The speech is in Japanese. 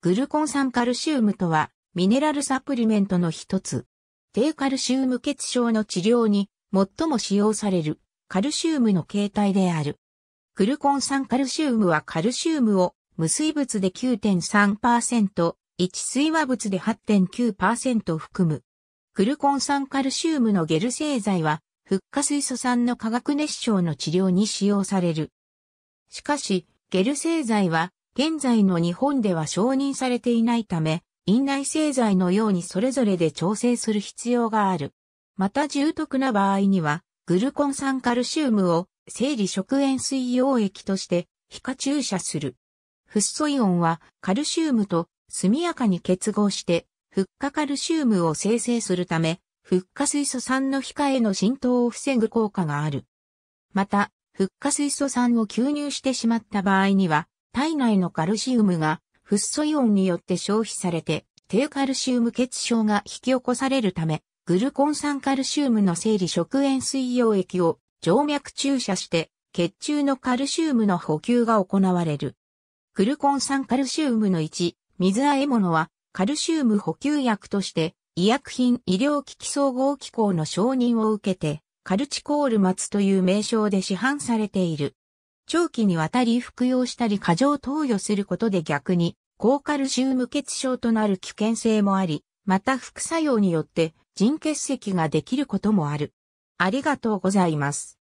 グルコン酸カルシウムとは、ミネラルサプリメントの一つ。低カルシウム血症の治療に最も使用されるカルシウムの形態である。グルコン酸カルシウムはカルシウムを無水物で9.3%、一水和物で8.9%含む。グルコン酸カルシウムのゲル製剤は、フッ化水素酸の化学熱症の治療に使用される。しかし、ゲル製剤は現在の日本では承認されていないため、院内製剤のようにそれぞれで調整する必要がある。また重篤な場合には、グルコン酸カルシウムを生理食塩水溶液として皮下注射する。フッ素イオンはカルシウムと速やかに結合して、フッ化カルシウムを生成するため、フッ化水素酸の皮下への浸透を防ぐ効果がある。また、フッ化水素酸を吸入してしまった場合には、体内のカルシウムがフッ素イオンによって消費されて低カルシウム血症が引き起こされるため、グルコン酸カルシウムの生理食塩水溶液を静脈注射して血中のカルシウムの補給が行われる。グルコン酸カルシウムの1、水和え物はカルシウム補給薬として医薬品医療機器総合機構の承認を受けてカルチコール松という名称で市販されている。長期にわたり服用したり過剰投与することで逆に、高カルシウム血症となる危険性もあり、また副作用によって腎結石ができることもある。ありがとうございます。